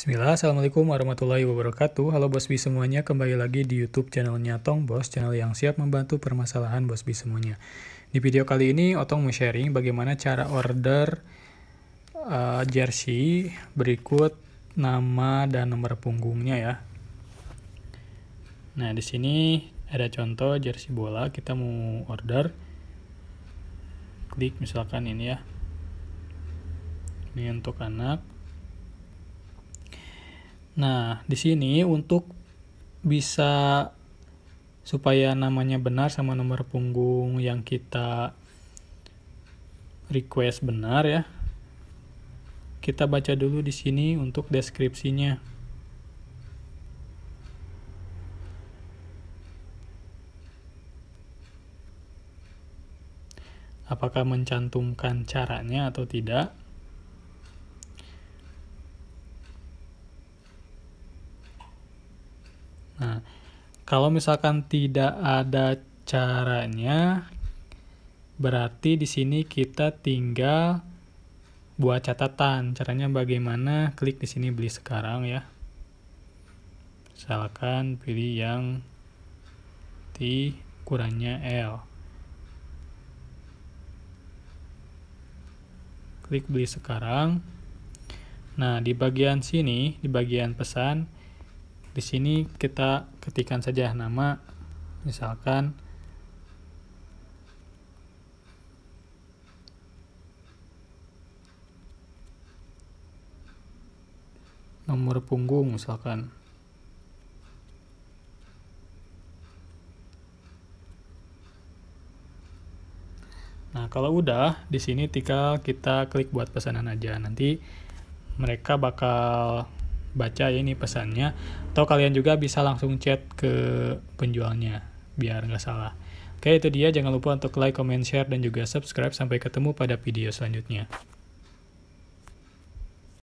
Bismillah, Assalamualaikum warahmatullahi wabarakatuh. Halo Bosbi semuanya, kembali lagi di YouTube channelnya Tong Bos, channel yang siap membantu permasalahan Bosbi semuanya. Di video kali ini, Otong mau sharing bagaimana cara order uh, jersey berikut nama dan nomor punggungnya ya. Nah, di sini ada contoh jersey bola, kita mau order. Klik misalkan ini ya. Ini untuk anak, Nah, di sini untuk bisa supaya namanya benar sama nomor punggung yang kita request benar ya. Kita baca dulu di sini untuk deskripsinya. Apakah mencantumkan caranya atau tidak? Nah, kalau misalkan tidak ada caranya, berarti di sini kita tinggal buat catatan. Caranya bagaimana? Klik di sini beli sekarang ya. Misalkan pilih yang T ukurannya L. Klik beli sekarang. Nah, di bagian sini, di bagian pesan, di sini kita ketikkan saja nama, misalkan nomor punggung misalkan. Nah, kalau udah di sini tinggal kita klik buat pesanan aja. Nanti mereka bakal baca ya ini pesannya atau kalian juga bisa langsung chat ke penjualnya biar nggak salah oke itu dia jangan lupa untuk like comment share dan juga subscribe sampai ketemu pada video selanjutnya